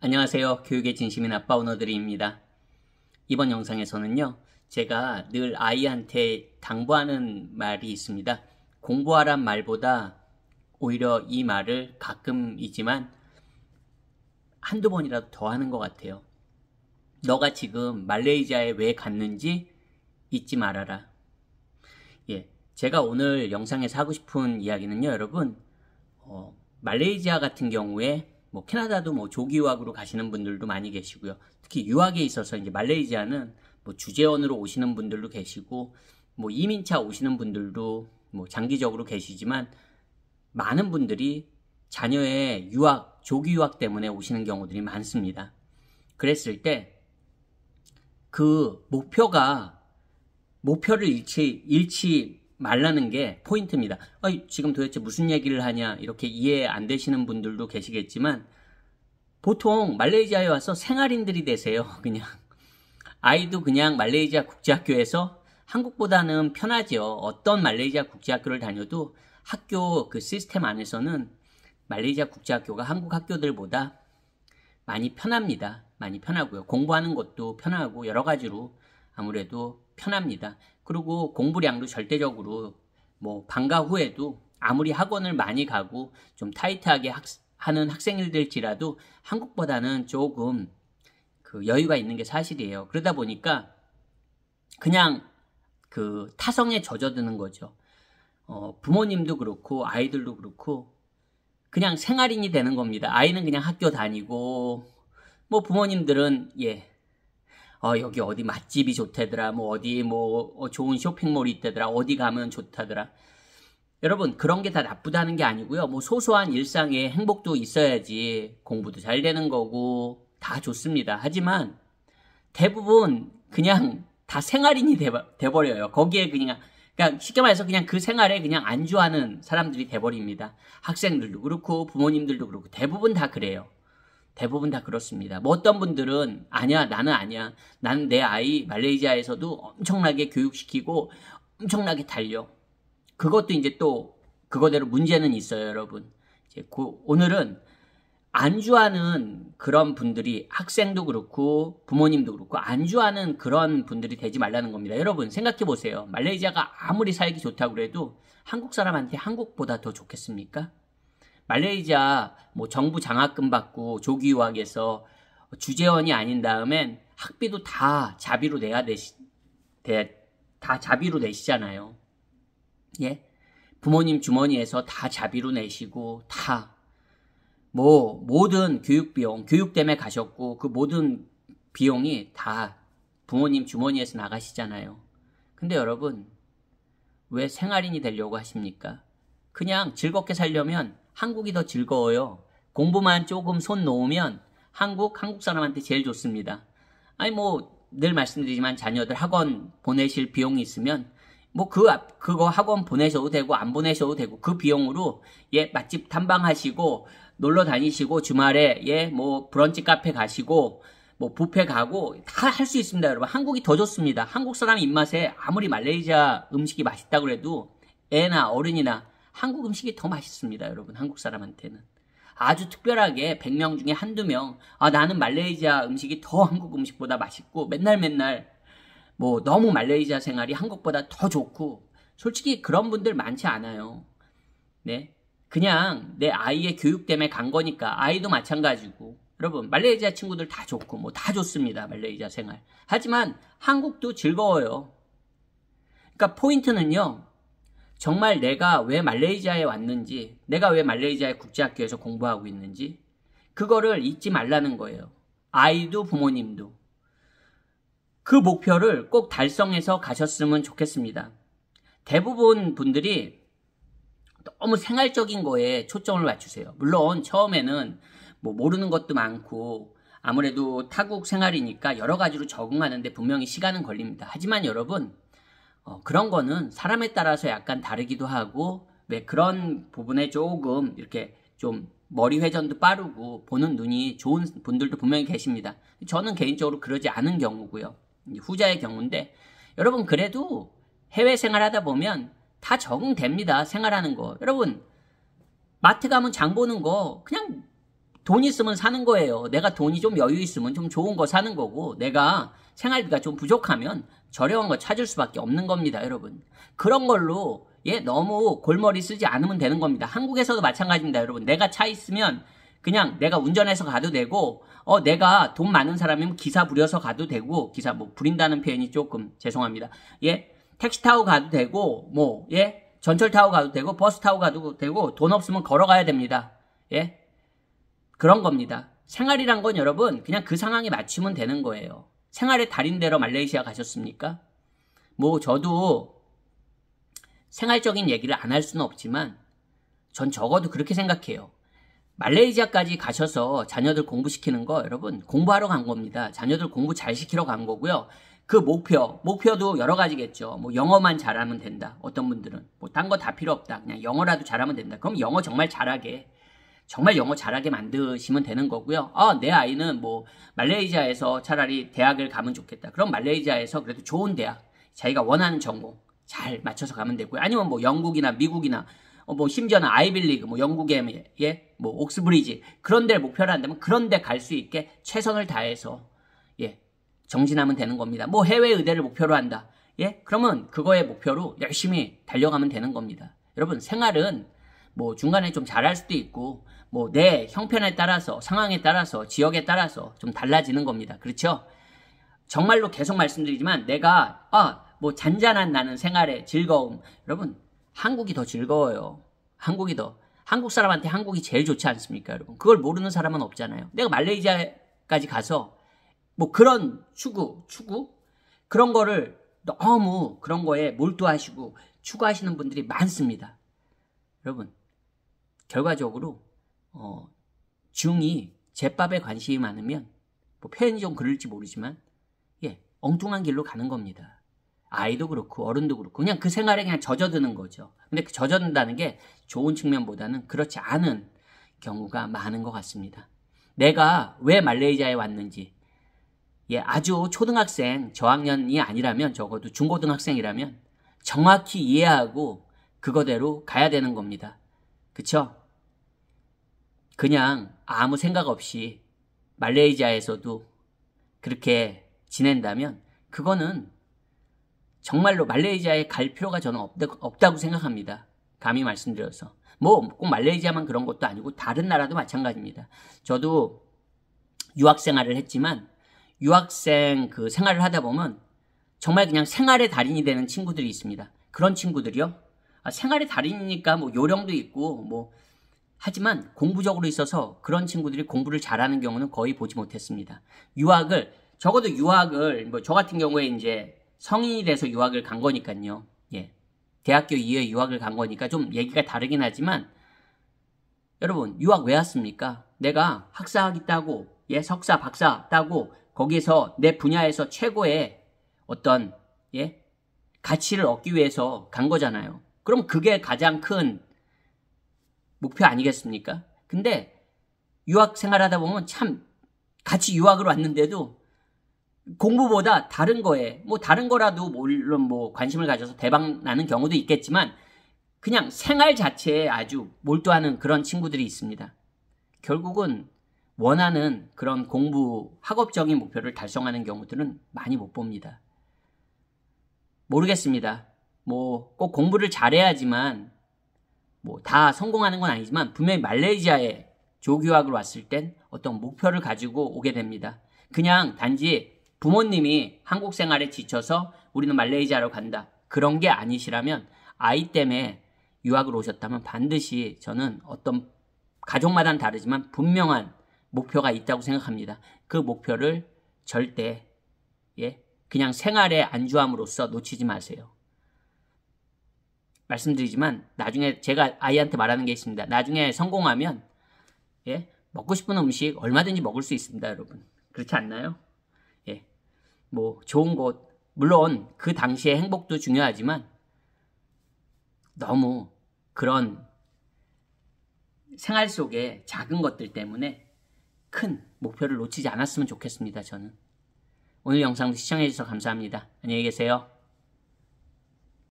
안녕하세요. 교육의 진심인 아빠 오너들입니다. 이번 영상에서는요. 제가 늘 아이한테 당부하는 말이 있습니다. 공부하란 말보다 오히려 이 말을 가끔이지만 한두 번이라도 더 하는 것 같아요. 너가 지금 말레이시아에 왜 갔는지 잊지 말아라. 예. 제가 오늘 영상에서 하고 싶은 이야기는요, 여러분. 어, 말레이시아 같은 경우에 뭐 캐나다도 뭐 조기유학으로 가시는 분들도 많이 계시고요. 특히 유학에 있어서 이제 말레이시아는 뭐 주재원으로 오시는 분들도 계시고 뭐 이민차 오시는 분들도 뭐 장기적으로 계시지만 많은 분들이 자녀의 유학, 조기 유학 때문에 오시는 경우들이 많습니다. 그랬을 때 그 목표가 목표를 잃지 일치 말라는 게 포인트입니다. 어이, 지금 도대체 무슨 얘기를 하냐 이렇게 이해 안 되시는 분들도 계시겠지만 보통 말레이시아에 와서 생활인들이 되세요. 그냥 아이도 그냥 말레이시아 국제학교에서 한국보다는 편하죠 어떤 말레이시아 국제학교를 다녀도 학교 그 시스템 안에서는 말레이시아 국제학교가 한국 학교들보다 많이 편합니다. 많이 편하고요. 공부하는 것도 편하고 여러 가지로 아무래도 편합니다. 그리고 공부량도 절대적으로 뭐 방과 후에도 아무리 학원을 많이 가고 좀 타이트하게 학, 하는 학생들일지라도 한국보다는 조금 그 여유가 있는 게 사실이에요. 그러다 보니까 그냥 그 타성에 젖어드는 거죠. 어, 부모님도 그렇고 아이들도 그렇고 그냥 생활인이 되는 겁니다. 아이는 그냥 학교 다니고 뭐 부모님들은 예 어, 여기 어디 맛집이 좋다더라, 뭐 어디 뭐 어, 좋은 쇼핑몰이 있다더라, 어디 가면 좋다더라. 여러분 그런 게 다 나쁘다는 게 아니고요. 뭐 소소한 일상의 행복도 있어야지 공부도 잘 되는 거고 다 좋습니다. 하지만 대부분 그냥 다 생활인이 돼버려요. 거기에 그냥 그러니까 쉽게 말해서 그냥 그 생활에 그냥 안주하는 사람들이 돼버립니다. 학생들도 그렇고 부모님들도 그렇고 대부분 다 그래요. 대부분 다 그렇습니다. 뭐 어떤 분들은 아니야 나는 아니야 나는 내 아이 말레이시아에서도 엄청나게 교육시키고 엄청나게 달려 그것도 이제 또 그거대로 문제는 있어요 여러분 이제 고, 오늘은 안주하는 그런 분들이 학생도 그렇고 부모님도 그렇고 안주하는 그런 분들이 되지 말라는 겁니다 여러분 생각해 보세요 말레이시아가 아무리 살기 좋다고 해도 한국 사람한테 한국보다 더 좋겠습니까? 말레이시아 뭐 정부 장학금 받고 조기 유학에서 주재원이 아닌 다음엔 학비도 다 자비로 내야 되시 대, 다 자비로 내시잖아요. 예? 부모님 주머니에서 다 자비로 내시고 다 뭐 모든 교육 비용, 교육 때문에 가셨고 그 모든 비용이 다 부모님 주머니에서 나가시잖아요. 근데 여러분 왜 생활인이 되려고 하십니까? 그냥 즐겁게 살려면 한국이 더 즐거워요. 공부만 조금 손 놓으면 한국, 한국 사람한테 제일 좋습니다. 아니, 뭐, 늘 말씀드리지만 자녀들 학원 보내실 비용이 있으면 뭐 그 그거 학원 보내셔도 되고 안 보내셔도 되고 그 비용으로 예, 맛집 탐방하시고 놀러 다니시고 주말에 예, 뭐 브런치 카페 가시고 뭐 부페 가고 다 할 수 있습니다, 여러분. 한국이 더 좋습니다. 한국 사람 입맛에 아무리 말레이시아 음식이 맛있다고 해도 애나 어른이나 한국 음식이 더 맛있습니다, 여러분. 한국 사람한테는. 아주 특별하게 100명 중에 한두 명, 아, 나는 말레이시아 음식이 더 한국 음식보다 맛있고, 맨날 맨날, 뭐, 너무 말레이시아 생활이 한국보다 더 좋고, 솔직히 그런 분들 많지 않아요. 네. 그냥 내 아이의 교육 때문에 간 거니까, 아이도 마찬가지고, 여러분, 말레이시아 친구들 다 좋고, 뭐, 다 좋습니다. 말레이시아 생활. 하지만 한국도 즐거워요. 그러니까 포인트는요, 정말 내가 왜 말레이시아에 왔는지, 내가 왜 말레이시아의 국제학교에서 공부하고 있는지, 그거를 잊지 말라는 거예요. 아이도 부모님도. 그 목표를 꼭 달성해서 가셨으면 좋겠습니다. 대부분 분들이 너무 생활적인 거에 초점을 맞추세요. 물론 처음에는 뭐 모르는 것도 많고 아무래도 타국 생활이니까 여러 가지로 적응하는데 분명히 시간은 걸립니다. 하지만 여러분, 어, 그런 거는 사람에 따라서 약간 다르기도 하고 왜 네, 그런 부분에 조금 이렇게 좀 머리 회전도 빠르고 보는 눈이 좋은 분들도 분명히 계십니다. 저는 개인적으로 그러지 않은 경우고요. 후자의 경우인데 여러분 그래도 해외 생활하다 보면 다 적응됩니다. 생활하는 거. 여러분 마트 가면 장 보는 거 그냥 돈 있으면 사는 거예요. 내가 돈이 좀 여유 있으면 좀 좋은 거 사는 거고 내가 생활비가 좀 부족하면 저렴한 거 찾을 수밖에 없는 겁니다, 여러분. 그런 걸로 예, 너무 골머리 쓰지 않으면 되는 겁니다. 한국에서도 마찬가지입니다, 여러분. 내가 차 있으면 그냥 내가 운전해서 가도 되고 어 내가 돈 많은 사람이면 기사 부려서 가도 되고 기사 뭐 부린다는 표현이 조금 죄송합니다. 예. 택시 타고 가도 되고 뭐 예. 전철 타고 가도 되고 버스 타고 가도 되고 돈 없으면 걸어가야 됩니다. 예. 그런 겁니다. 생활이란 건 여러분 그냥 그 상황에 맞추면 되는 거예요. 생활의 달인대로 말레이시아 가셨습니까? 뭐 저도 생활적인 얘기를 안 할 수는 없지만 전 적어도 그렇게 생각해요. 말레이시아까지 가셔서 자녀들 공부시키는 거 여러분 공부하러 간 겁니다. 자녀들 공부 잘 시키러 간 거고요. 그 목표, 목표도 여러 가지겠죠. 뭐 영어만 잘하면 된다. 어떤 분들은 뭐딴 거 다 필요 없다. 그냥 영어라도 잘하면 된다. 그럼 영어 정말 잘하게 정말 영어 잘하게 만드시면 되는 거고요. 아, 내 아이는 뭐 말레이시아에서 차라리 대학을 가면 좋겠다. 그럼 말레이시아에서 그래도 좋은 대학, 자기가 원하는 전공 잘 맞춰서 가면 되고요. 아니면 뭐 영국이나 미국이나 어, 뭐 심지어는 아이빌리그, 뭐 영국의 예, 뭐 옥스브리지 그런 데를 목표로 한다면 그런 데 갈 수 있게 최선을 다해서 예, 정진하면 되는 겁니다. 뭐 해외 의대를 목표로 한다. 예, 그러면 그거의 목표로 열심히 달려가면 되는 겁니다. 여러분 생활은 뭐 중간에 좀 잘할 수도 있고 뭐 내 형편에 따라서 상황에 따라서 지역에 따라서 좀 달라지는 겁니다. 그렇죠? 정말로 계속 말씀드리지만 내가 아뭐 잔잔한 나는 생활의 즐거움 여러분 한국이 더 즐거워요. 한국이 더 한국 사람한테 한국이 제일 좋지 않습니까, 여러분? 그걸 모르는 사람은 없잖아요. 내가 말레이시아까지 가서 뭐 그런 추구, 추구 그런 거를 너무 그런 거에 몰두하시고 추구하시는 분들이 많습니다. 여러분 결과적으로 어, 중이 제밥에 관심이 많으면 뭐 표현이 좀 그럴지 모르지만 예 엉뚱한 길로 가는 겁니다. 아이도 그렇고 어른도 그렇고 그냥 그 생활에 그냥 젖어드는 거죠. 근데 그 젖어든다는 게 좋은 측면보다는 그렇지 않은 경우가 많은 것 같습니다. 내가 왜 말레이시아에 왔는지 예 아주 초등학생 저학년이 아니라면 적어도 중고등학생이라면 정확히 이해하고 그거대로 가야 되는 겁니다. 그쵸? 그냥 아무 생각 없이 말레이시아에서도 그렇게 지낸다면 그거는 정말로 말레이시아에 갈 필요가 저는 없다, 고 생각합니다. 감히 말씀드려서. 뭐 꼭 말레이시아만 그런 것도 아니고 다른 나라도 마찬가지입니다. 저도 유학 생활을 했지만 유학생 그 생활을 하다 보면 정말 그냥 생활의 달인이 되는 친구들이 있습니다. 그런 친구들이요. 아, 생활의 달인이니까 뭐 요령도 있고 뭐 하지만 공부적으로 있어서 그런 친구들이 공부를 잘하는 경우는 거의 보지 못했습니다. 유학을 적어도 유학을 뭐 저 같은 경우에 이제 성인이 돼서 유학을 간 거니까요. 예. 대학교 이후에 유학을 간 거니까 좀 얘기가 다르긴 하지만 여러분 유학 왜 왔습니까? 내가 학사학위 따고 예 석사 박사 따고 거기서내 분야에서 최고의 어떤 예 가치를 얻기 위해서 간 거잖아요. 그럼 그게 가장 큰 목표 아니겠습니까? 근데 유학 생활하다 보면 참 같이 유학을 왔는데도 공부보다 다른 거에 뭐 다른 거라도 물론 뭐 관심을 가져서 대박 나는 경우도 있겠지만 그냥 생활 자체에 아주 몰두하는 그런 친구들이 있습니다. 결국은 원하는 그런 공부 학업적인 목표를 달성하는 경우들은 많이 못 봅니다. 모르겠습니다. 뭐꼭 공부를 잘해야지만 뭐 다 성공하는 건 아니지만 분명히 말레이시아에 조교학을 왔을 땐 어떤 목표를 가지고 오게 됩니다. 그냥 단지 부모님이 한국 생활에 지쳐서 우리는 말레이시아로 간다. 그런 게 아니시라면 아이 때문에 유학을 오셨다면 반드시 저는 어떤 가족마다는 다르지만 분명한 목표가 있다고 생각합니다. 그 목표를 절대 예 그냥 생활에 안주함으로써 놓치지 마세요. 말씀드리지만 나중에 제가 아이한테 말하는 게 있습니다. 나중에 성공하면 예, 먹고 싶은 음식 얼마든지 먹을 수 있습니다, 여러분. 그렇지 않나요? 예. 뭐 좋은 곳 물론 그 당시의 행복도 중요하지만 너무 그런 생활 속의 작은 것들 때문에 큰 목표를 놓치지 않았으면 좋겠습니다, 저는. 오늘 영상 시청해주셔서 감사합니다. 안녕히 계세요.